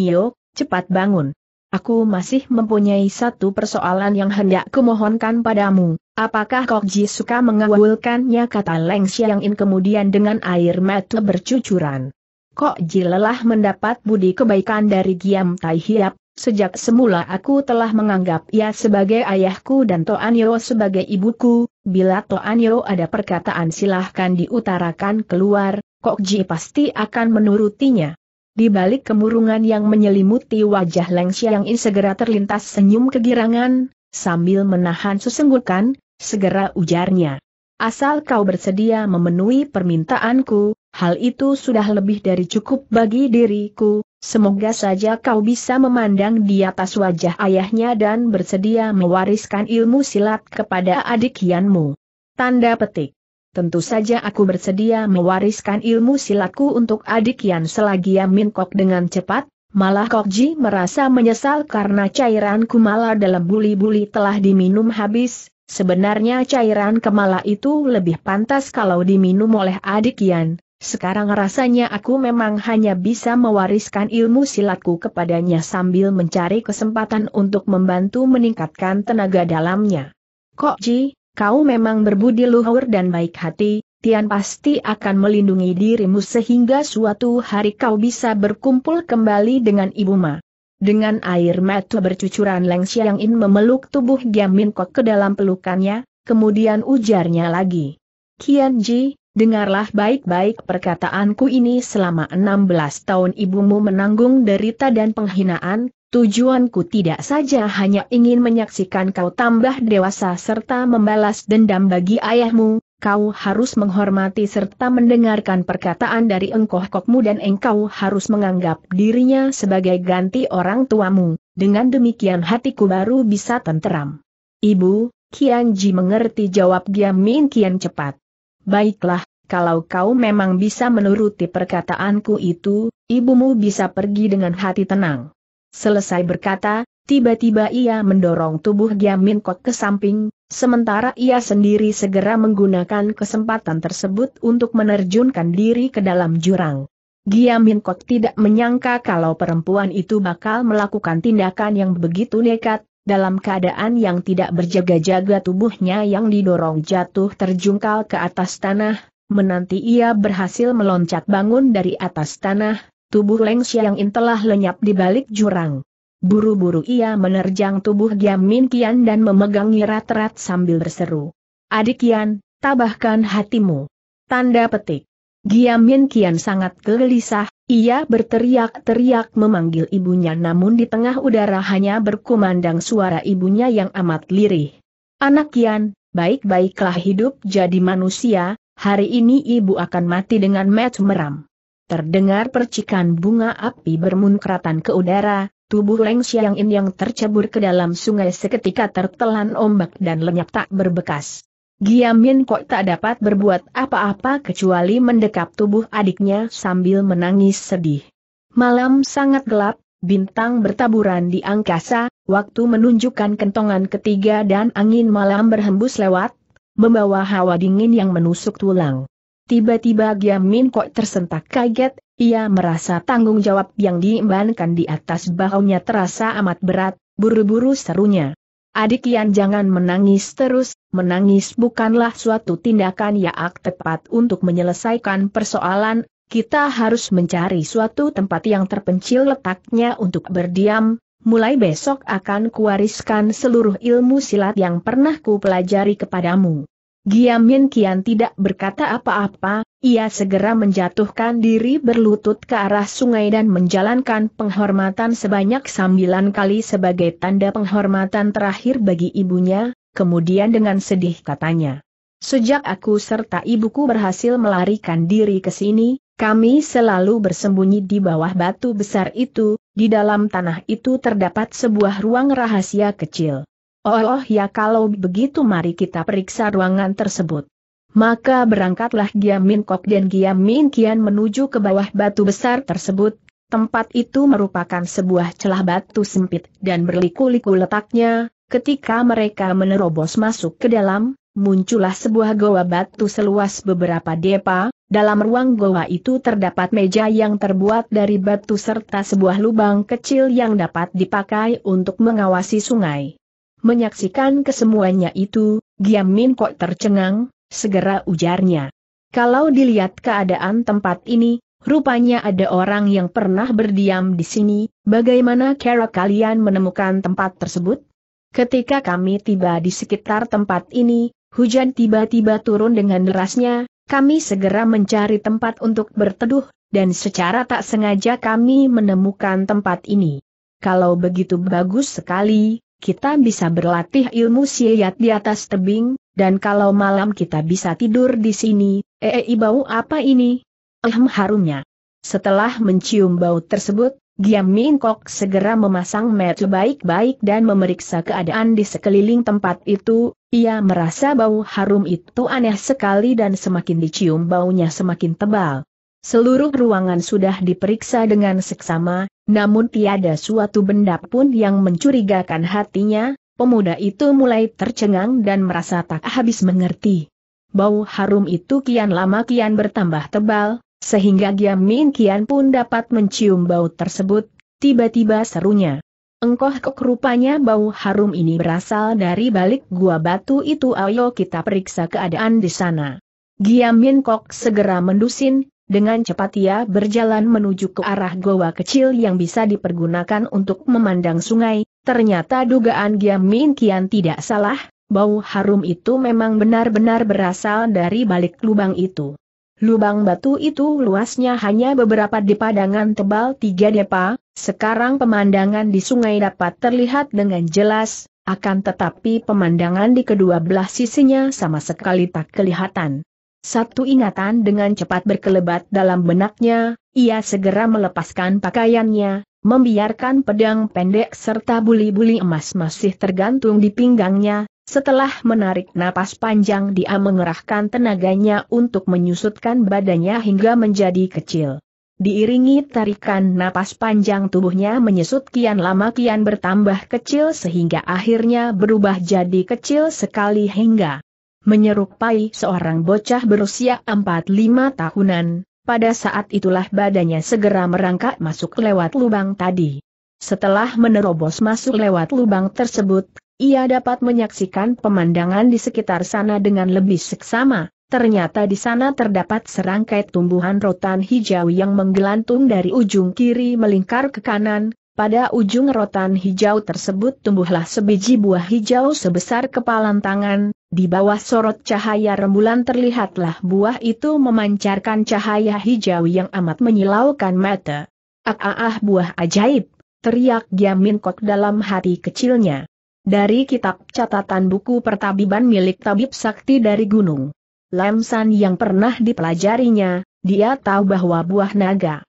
Yo, cepat bangun. Aku masih mempunyai satu persoalan yang hendak kumohonkan padamu. Apakah Kok Ji suka mengawulkannya kata Leng Xiang In kemudian dengan air mata bercucuran. Kok Ji lelah mendapat budi kebaikan dari Giam Tai Hiap, sejak semula aku telah menganggap ia sebagai ayahku dan Toan Yo sebagai ibuku, bila Toan Yo ada perkataan silahkan diutarakan keluar, Kok Ji pasti akan menurutinya. Di balik kemurungan yang menyelimuti wajah Leng Xiang In segera terlintas senyum kegirangan, sambil menahan sesenggukan, segera ujarnya. Asal kau bersedia memenuhi permintaanku, hal itu sudah lebih dari cukup bagi diriku, semoga saja kau bisa memandang di atas wajah ayahnya dan bersedia mewariskan ilmu silat kepada adik Yanmu. Tanda petik. Tentu saja aku bersedia mewariskan ilmu silatku untuk adik Yan selagi Yamin Kok dengan cepat, malah Kokji merasa menyesal karena cairanku malah dalam buli-buli telah diminum habis, Sebenarnya cairan kemala itu lebih pantas kalau diminum oleh adik Yan. Sekarang rasanya aku memang hanya bisa mewariskan ilmu silatku kepadanya sambil mencari kesempatan untuk membantu meningkatkan tenaga dalamnya. Kok Ji, kau memang berbudi luhur dan baik hati, Tian pasti akan melindungi dirimu sehingga suatu hari kau bisa berkumpul kembali dengan ibu ma. Dengan air mata bercucuran Leng Xiang memeluk tubuh Giamin Kok ke dalam pelukannya, kemudian ujarnya lagi. Kian Ji, dengarlah baik-baik perkataanku ini selama 16 tahun ibumu menanggung derita dan penghinaan, tujuanku tidak saja hanya ingin menyaksikan kau tambah dewasa serta membalas dendam bagi ayahmu, kau harus menghormati serta mendengarkan perkataan dari engkau kokmu dan engkau harus menganggap dirinya sebagai ganti orang tuamu, dengan demikian hatiku baru bisa tenteram. Ibu, Kianji mengerti jawab Giam Min Kian cepat. Baiklah, kalau kau memang bisa menuruti perkataanku itu, ibumu bisa pergi dengan hati tenang. Selesai berkata, Tiba-tiba ia mendorong tubuh Giamin Kok ke samping, sementara ia sendiri segera menggunakan kesempatan tersebut untuk menerjunkan diri ke dalam jurang. Giamin Kok tidak menyangka kalau perempuan itu bakal melakukan tindakan yang begitu nekat, dalam keadaan yang tidak berjaga-jaga tubuhnya yang didorong jatuh terjungkal ke atas tanah, menanti ia berhasil meloncat bangun dari atas tanah, tubuh Leng Xiang telah lenyap di balik jurang. Buru-buru ia menerjang tubuh Giam Min Kian dan memegangi rat-rat sambil berseru. Adik Kian, tabahkan hatimu. Tanda petik. Giam Min Kian sangat gelisah, ia berteriak-teriak memanggil ibunya namun di tengah udara hanya berkumandang suara ibunya yang amat lirih. Anak Kian, baik-baiklah hidup jadi manusia, hari ini ibu akan mati dengan met meram. Terdengar percikan bunga api bermunkratan ke udara, Tubuh Leng Xiangin yang tercebur ke dalam sungai seketika tertelan ombak dan lenyap tak berbekas. Giamin kok tak dapat berbuat apa-apa kecuali mendekap tubuh adiknya sambil menangis sedih. Malam sangat gelap, bintang bertaburan di angkasa, waktu menunjukkan kentongan ketiga dan angin malam berhembus lewat, membawa hawa dingin yang menusuk tulang. Tiba-tiba Giamin kok tersentak kaget, ia merasa tanggung jawab yang diembankan di atas bahunya terasa amat berat, buru-buru serunya. Adik Yan jangan menangis terus, menangis bukanlah suatu tindakan yang tepat untuk menyelesaikan persoalan, kita harus mencari suatu tempat yang terpencil letaknya untuk berdiam, mulai besok akan kuwariskan seluruh ilmu silat yang pernah ku pelajari kepadamu. Giamin Kian tidak berkata apa-apa, ia segera menjatuhkan diri berlutut ke arah sungai dan menjalankan penghormatan sebanyak sembilan kali sebagai tanda penghormatan terakhir bagi ibunya, kemudian dengan sedih katanya. Sejak aku serta ibuku berhasil melarikan diri ke sini, kami selalu bersembunyi di bawah batu besar itu, di dalam tanah itu terdapat sebuah ruang rahasia kecil. Oh, oh ya kalau begitu mari kita periksa ruangan tersebut. Maka berangkatlah Giam Min Kok dan Giam Min Kian menuju ke bawah batu besar tersebut. Tempat itu merupakan sebuah celah batu sempit dan berliku-liku letaknya. Ketika mereka menerobos masuk ke dalam, muncullah sebuah goa batu seluas beberapa depa. Dalam ruang goa itu terdapat meja yang terbuat dari batu serta sebuah lubang kecil yang dapat dipakai untuk mengawasi sungai. Menyaksikan kesemuanya itu, Giam Min Kok tercengang, segera ujarnya. Kalau dilihat keadaan tempat ini, rupanya ada orang yang pernah berdiam di sini, bagaimana cara kalian menemukan tempat tersebut? Ketika kami tiba di sekitar tempat ini, hujan tiba-tiba turun dengan derasnya, kami segera mencari tempat untuk berteduh, dan secara tak sengaja kami menemukan tempat ini. Kalau begitu bagus sekali, kita bisa berlatih ilmu silat di atas tebing, dan kalau malam kita bisa tidur di sini, ee eh, eh, bau apa ini? Ehm harumnya. Setelah mencium bau tersebut, Giam Mingkok segera memasang mata baik-baik dan memeriksa keadaan di sekeliling tempat itu, ia merasa bau harum itu aneh sekali dan semakin dicium baunya semakin tebal. Seluruh ruangan sudah diperiksa dengan seksama, namun tiada suatu benda pun yang mencurigakan hatinya, Pemuda itu mulai tercengang dan merasa tak habis mengerti. Bau harum itu kian lama kian bertambah tebal, sehingga Giamin Kian pun dapat mencium bau tersebut, tiba-tiba serunya. Engkoh kok rupanya bau harum ini berasal dari balik gua batu itu ayo kita periksa keadaan di sana. Giamin Kok segera mendusin, dengan cepat ia berjalan menuju ke arah goa kecil yang bisa dipergunakan untuk memandang sungai, ternyata dugaan Giam Min Kian tidak salah, bau harum itu memang benar-benar berasal dari balik lubang itu. Lubang batu itu luasnya hanya beberapa depadangan tebal tiga depa, sekarang pemandangan di sungai dapat terlihat dengan jelas, akan tetapi pemandangan di kedua belah sisinya sama sekali tak kelihatan. Satu ingatan dengan cepat berkelebat dalam benaknya, ia segera melepaskan pakaiannya, membiarkan pedang pendek serta buli-buli emas masih tergantung di pinggangnya, setelah menarik napas panjang dia mengerahkan tenaganya untuk menyusutkan badannya hingga menjadi kecil. Diiringi tarikan napas panjang tubuhnya menyusut kian lama kian bertambah kecil sehingga akhirnya berubah jadi kecil sekali hingga menyerupai seorang bocah berusia 4-5 tahunan, pada saat itulah badannya segera merangkak masuk lewat lubang tadi. Setelah menerobos masuk lewat lubang tersebut, ia dapat menyaksikan pemandangan di sekitar sana dengan lebih seksama. Ternyata di sana terdapat serangkai tumbuhan rotan hijau yang menggelantung dari ujung kiri melingkar ke kanan. Pada ujung rotan hijau tersebut tumbuhlah sebiji buah hijau sebesar kepalan tangan, di bawah sorot cahaya rembulan terlihatlah buah itu memancarkan cahaya hijau yang amat menyilaukan mata. Ah ah ah buah ajaib, teriak Giamin Kok dalam hati kecilnya. Dari kitab catatan buku pertabiban milik tabib sakti dari gunung. Lamsan yang pernah dipelajarinya, dia tahu bahwa buah naga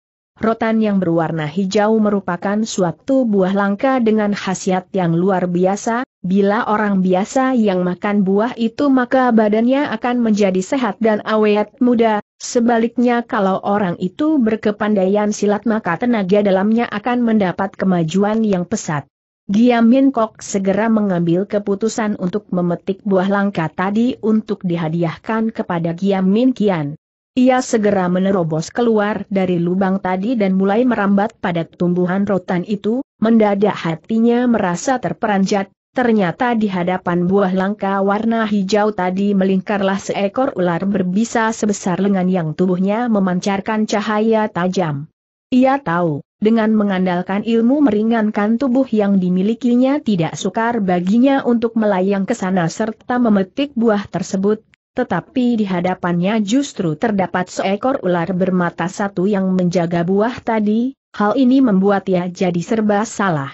rotan yang berwarna hijau merupakan suatu buah langka dengan khasiat yang luar biasa, bila orang biasa yang makan buah itu maka badannya akan menjadi sehat dan awet muda, sebaliknya kalau orang itu berkepandaian silat maka tenaga dalamnya akan mendapat kemajuan yang pesat. Giam Min Kok segera mengambil keputusan untuk memetik buah langka tadi untuk dihadiahkan kepada Giam Min Kian. Ia segera menerobos keluar dari lubang tadi dan mulai merambat pada tumbuhan rotan itu, mendadak hatinya merasa terperanjat, ternyata di hadapan buah langka warna hijau tadi melingkarlah seekor ular berbisa sebesar lengan yang tubuhnya memancarkan cahaya tajam. Ia tahu, dengan mengandalkan ilmu meringankan tubuh yang dimilikinya tidak sukar baginya untuk melayang ke sana serta memetik buah tersebut, tetapi di hadapannya justru terdapat seekor ular bermata satu yang menjaga buah tadi, hal ini membuat ia jadi serba salah.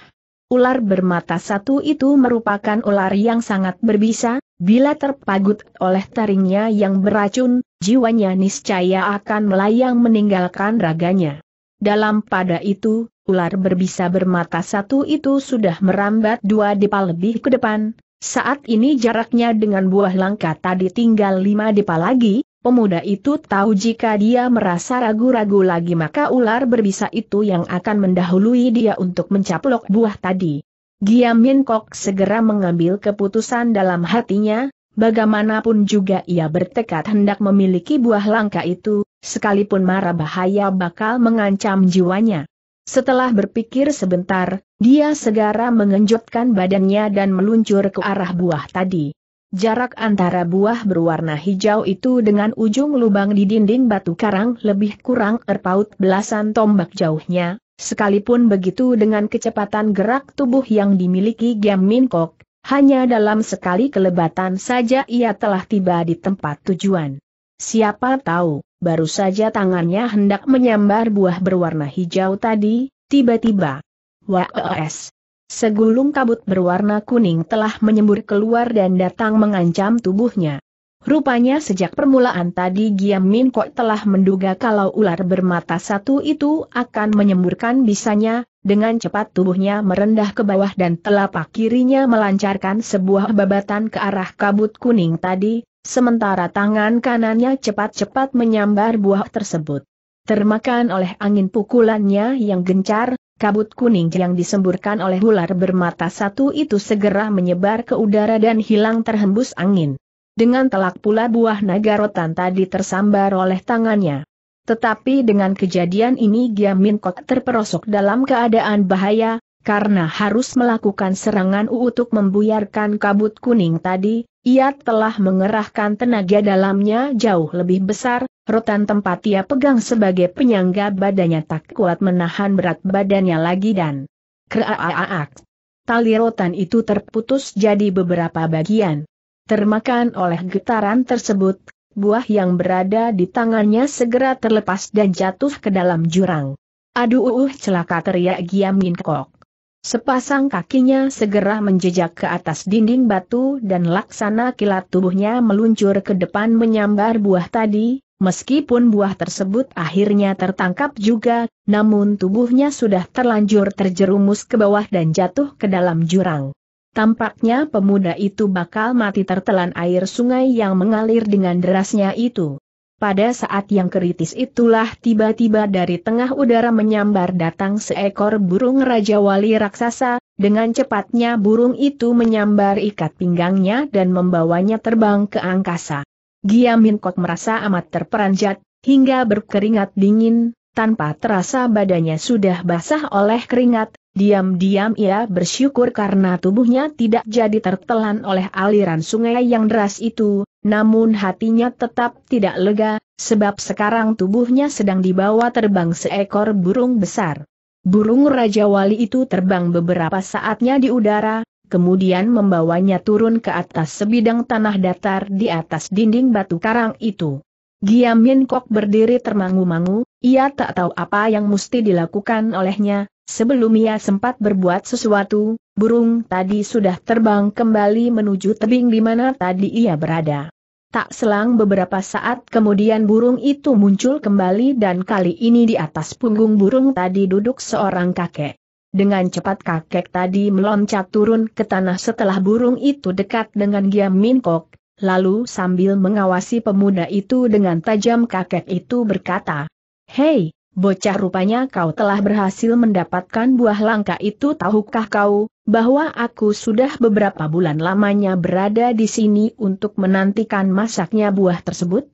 Ular bermata satu itu merupakan ular yang sangat berbisa, bila terpagut oleh taringnya yang beracun, jiwanya niscaya akan melayang meninggalkan raganya. Dalam pada itu, ular berbisa bermata satu itu sudah merambat dua depa lebih ke depan, saat ini jaraknya dengan buah langka tadi tinggal lima depa lagi, pemuda itu tahu jika dia merasa ragu-ragu lagi maka ular berbisa itu yang akan mendahului dia untuk mencaplok buah tadi. Giam Min Kok segera mengambil keputusan dalam hatinya, bagaimanapun juga ia bertekad hendak memiliki buah langka itu, sekalipun mara bahaya bakal mengancam jiwanya. Setelah berpikir sebentar, dia segera mengenjotkan badannya dan meluncur ke arah buah tadi. Jarak antara buah berwarna hijau itu dengan ujung lubang di dinding batu karang lebih kurang erpaut belasan tombak jauhnya, sekalipun begitu dengan kecepatan gerak tubuh yang dimiliki Giam Min Kok, hanya dalam sekali kelebatan saja ia telah tiba di tempat tujuan. Siapa tahu, baru saja tangannya hendak menyambar buah berwarna hijau tadi, tiba-tiba. Waes! Segulung kabut berwarna kuning telah menyembur keluar dan datang mengancam tubuhnya. Rupanya sejak permulaan tadi Giam Min Kok telah menduga kalau ular bermata satu itu akan menyemburkan bisanya, dengan cepat tubuhnya merendah ke bawah dan telapak kirinya melancarkan sebuah babatan ke arah kabut kuning tadi, Sementara tangan kanannya cepat-cepat menyambar buah tersebut. Termakan oleh angin pukulannya yang gencar, kabut kuning yang disemburkan oleh ular bermata satu itu segera menyebar ke udara dan hilang terhembus angin. Dengan telak pula buah naga rotan tadi tersambar oleh tangannya. Tetapi dengan kejadian ini Giamin Kok terperosok dalam keadaan bahaya, karena harus melakukan serangan u untuk membuyarkan kabut kuning tadi, ia telah mengerahkan tenaga dalamnya jauh lebih besar, rotan tempat ia pegang sebagai penyangga badannya tak kuat menahan berat badannya lagi dan kreaaak. Tali rotan itu terputus jadi beberapa bagian. Termakan oleh getaran tersebut, buah yang berada di tangannya segera terlepas dan jatuh ke dalam jurang. Aduh uh celaka teriak Giam Kok. Sepasang kakinya segera menjejak ke atas dinding batu dan laksana kilat tubuhnya meluncur ke depan menyambar buah tadi, meskipun buah tersebut akhirnya tertangkap juga, namun tubuhnya sudah terlanjur terjerumus ke bawah dan jatuh ke dalam jurang. Tampaknya pemuda itu bakal mati tertelan air sungai yang mengalir dengan derasnya itu. Pada saat yang kritis itulah tiba-tiba dari tengah udara menyambar datang seekor burung Raja Wali Raksasa, dengan cepatnya burung itu menyambar ikat pinggangnya dan membawanya terbang ke angkasa. Giamin Kok merasa amat terperanjat, hingga berkeringat dingin, tanpa terasa badannya sudah basah oleh keringat, Diam-diam ia bersyukur karena tubuhnya tidak jadi tertelan oleh aliran sungai yang deras itu, namun hatinya tetap tidak lega, sebab sekarang tubuhnya sedang dibawa terbang seekor burung besar. Burung Raja Wali itu terbang beberapa saatnya di udara, kemudian membawanya turun ke atas sebidang tanah datar di atas dinding batu karang itu. Giam Yin Kok berdiri termangu-mangu, ia tak tahu apa yang mesti dilakukan olehnya, sebelum ia sempat berbuat sesuatu, burung tadi sudah terbang kembali menuju tebing di mana tadi ia berada. Tak selang beberapa saat kemudian burung itu muncul kembali dan kali ini di atas punggung burung tadi duduk seorang kakek. Dengan cepat kakek tadi meloncat turun ke tanah setelah burung itu dekat dengan Giam Min Kok, lalu sambil mengawasi pemuda itu dengan tajam kakek itu berkata, Hei, bocah rupanya kau telah berhasil mendapatkan buah langka itu tahukah kau, bahwa aku sudah beberapa bulan lamanya berada di sini untuk menantikan masaknya buah tersebut?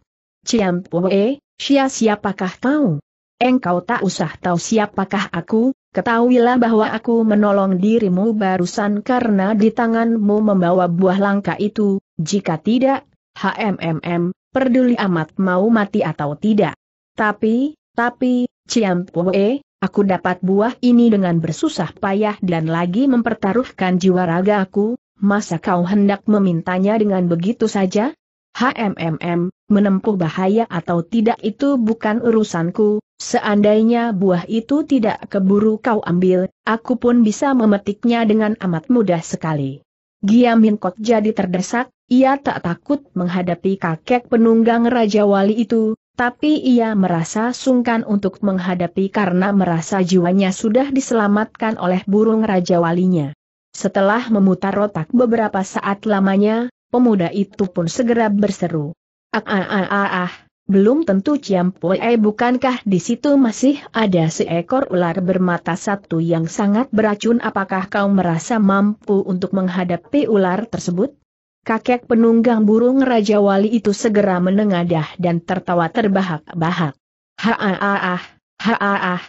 Ciam Pue, Sia siapakah kau? Engkau tak usah tahu siapakah aku, ketahuilah bahwa aku menolong dirimu barusan karena di tanganmu membawa buah langka itu, jika tidak, HMMM, peduli amat mau mati atau tidak. Tapi, tapi, Ciam Pue, aku dapat buah ini dengan bersusah payah dan lagi mempertaruhkan jiwa raga aku, masa kau hendak memintanya dengan begitu saja? HMMM, menempuh bahaya atau tidak itu bukan urusanku, seandainya buah itu tidak keburu kau ambil, aku pun bisa memetiknya dengan amat mudah sekali. Giamin kok jadi terdesak, ia tak takut menghadapi kakek penunggang Raja Wali itu, tapi ia merasa sungkan untuk menghadapi karena merasa jiwanya sudah diselamatkan oleh burung Raja Walinya. Setelah memutar otak beberapa saat lamanya, pemuda itu pun segera berseru. Ah ah ah ah ah. ah. Belum tentu Pue bukankah di situ masih ada seekor ular bermata satu yang sangat beracun apakah kau merasa mampu untuk menghadapi ular tersebut? Kakek penunggang burung Raja Wali itu segera menengadah dan tertawa terbahak-bahak. ha-ah-ah, ha-ah-ah.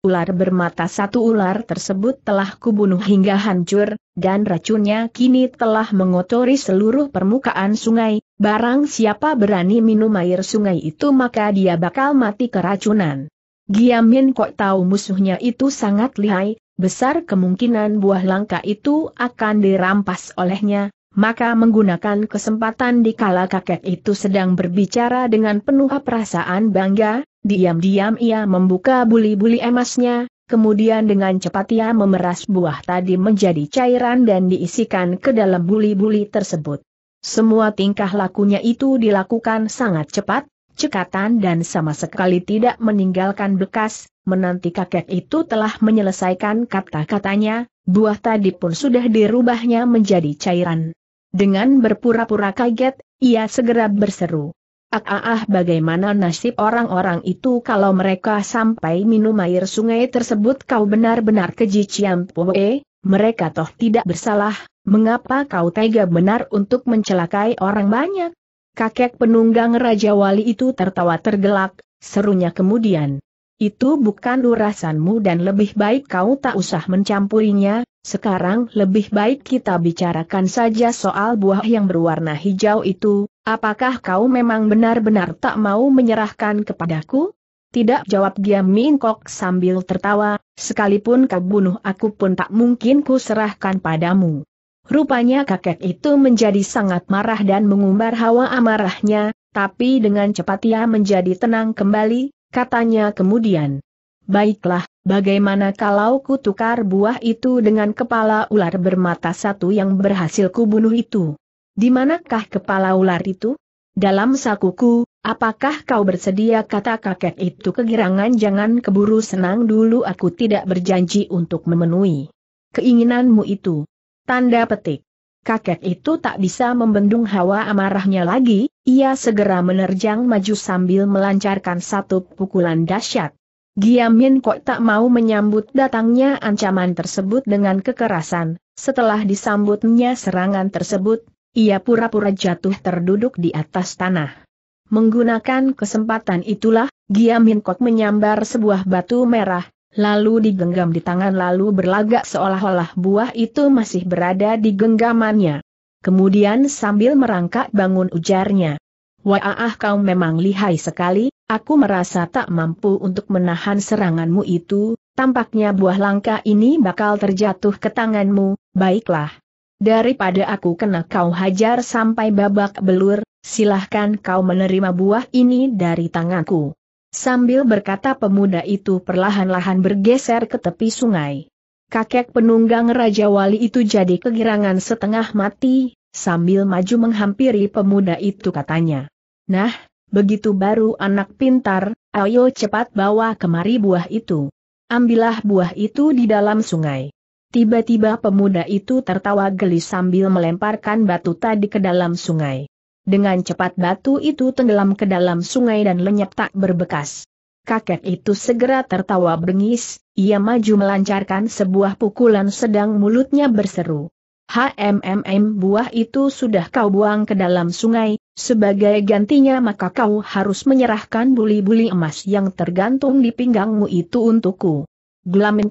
Ular bermata satu ular tersebut telah kubunuh hingga hancur, dan racunnya kini telah mengotori seluruh permukaan sungai, barang siapa berani minum air sungai itu maka dia bakal mati keracunan. Giamin kok tahu musuhnya itu sangat lihai, besar kemungkinan buah langka itu akan dirampas olehnya, maka menggunakan kesempatan di kala kakek itu sedang berbicara dengan penuh perasaan bangga, Diam-diam ia membuka buli-buli emasnya, kemudian dengan cepat ia memeras buah tadi menjadi cairan dan diisikan ke dalam buli-buli tersebut. Semua tingkah lakunya itu dilakukan sangat cepat, cekatan dan sama sekali tidak meninggalkan bekas, menanti kakek itu telah menyelesaikan kata-katanya, buah tadi pun sudah dirubahnya menjadi cairan. Dengan berpura-pura kaget, ia segera berseru. Ah, ah, ah bagaimana nasib orang-orang itu kalau mereka sampai minum air sungai tersebut kau benar-benar keji Ciam Poe, mereka toh tidak bersalah, mengapa kau tega benar untuk mencelakai orang banyak? Kakek penunggang Raja Wali itu tertawa tergelak, serunya kemudian. Itu bukan urasanmu dan lebih baik kau tak usah mencampurinya, sekarang lebih baik kita bicarakan saja soal buah yang berwarna hijau itu, apakah kau memang benar-benar tak mau menyerahkan kepadaku? Tidak jawab Giam Mingkok sambil tertawa, sekalipun kau bunuh aku pun tak mungkin ku serahkan padamu. Rupanya kakek itu menjadi sangat marah dan mengumbar hawa amarahnya, tapi dengan cepat ia menjadi tenang kembali, katanya kemudian. Baiklah, Bagaimana kalau ku tukar buah itu dengan kepala ular bermata satu yang berhasil ku bunuh itu? Di manakah kepala ular itu? Dalam sakuku, apakah kau bersedia kata kakek itu kegirangan jangan keburu senang dulu aku tidak berjanji untuk memenuhi keinginanmu itu. Tanda petik. Kakek itu tak bisa membendung hawa amarahnya lagi, ia segera menerjang maju sambil melancarkan satu pukulan dahsyat. Giamin kok tak mau menyambut datangnya ancaman tersebut dengan kekerasan, setelah disambutnya serangan tersebut, ia pura-pura jatuh terduduk di atas tanah. Menggunakan kesempatan itulah, Giamin Kok menyambar sebuah batu merah, lalu digenggam di tangan lalu berlagak seolah-olah buah itu masih berada di genggamannya. Kemudian sambil merangkak bangun ujarnya. Wah ah, ah, kau memang lihai sekali, Aku merasa tak mampu untuk menahan seranganmu itu, tampaknya buah langka ini bakal terjatuh ke tanganmu, baiklah. Daripada aku kena kau hajar sampai babak belur, silahkan kau menerima buah ini dari tanganku. Sambil berkata pemuda itu perlahan-lahan bergeser ke tepi sungai. Kakek penunggang Raja Wali itu jadi kegirangan setengah mati, sambil maju menghampiri pemuda itu katanya. Nah, Begitu baru anak pintar, ayo cepat bawa kemari buah itu. Ambillah buah itu di dalam sungai. Tiba-tiba pemuda itu tertawa geli sambil melemparkan batu tadi ke dalam sungai. Dengan cepat batu itu tenggelam ke dalam sungai dan lenyap tak berbekas. Kakek itu segera tertawa bengis, ia maju melancarkan sebuah pukulan sedang mulutnya berseru. HMMM buah itu sudah kau buang ke dalam sungai, sebagai gantinya maka kau harus menyerahkan buli-buli emas yang tergantung di pinggangmu itu untukku.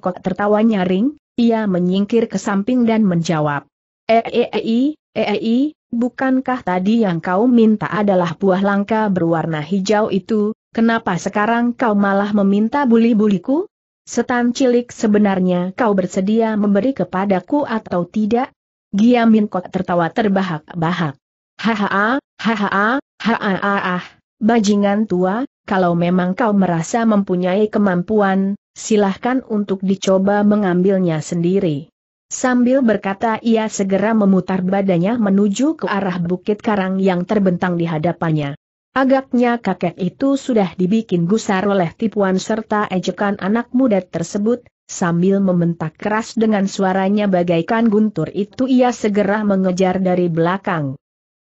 kok tertawa nyaring, ia menyingkir ke samping dan menjawab. Eei, eh, eei, eh, eh, bukankah tadi yang kau minta adalah buah langka berwarna hijau itu, kenapa sekarang kau malah meminta buli-buliku? Setan cilik sebenarnya kau bersedia memberi kepadaku atau tidak? Giamin Kot tertawa terbahak-bahak. Hahaha, haha, haha, bajingan tua, kalau memang kau merasa mempunyai kemampuan, silahkan untuk dicoba mengambilnya sendiri. Sambil berkata ia segera memutar badannya menuju ke arah bukit karang yang terbentang di hadapannya. Agaknya kakek itu sudah dibikin gusar oleh tipuan serta ejekan anak muda tersebut, Sambil membentak keras dengan suaranya bagaikan guntur itu ia segera mengejar dari belakang.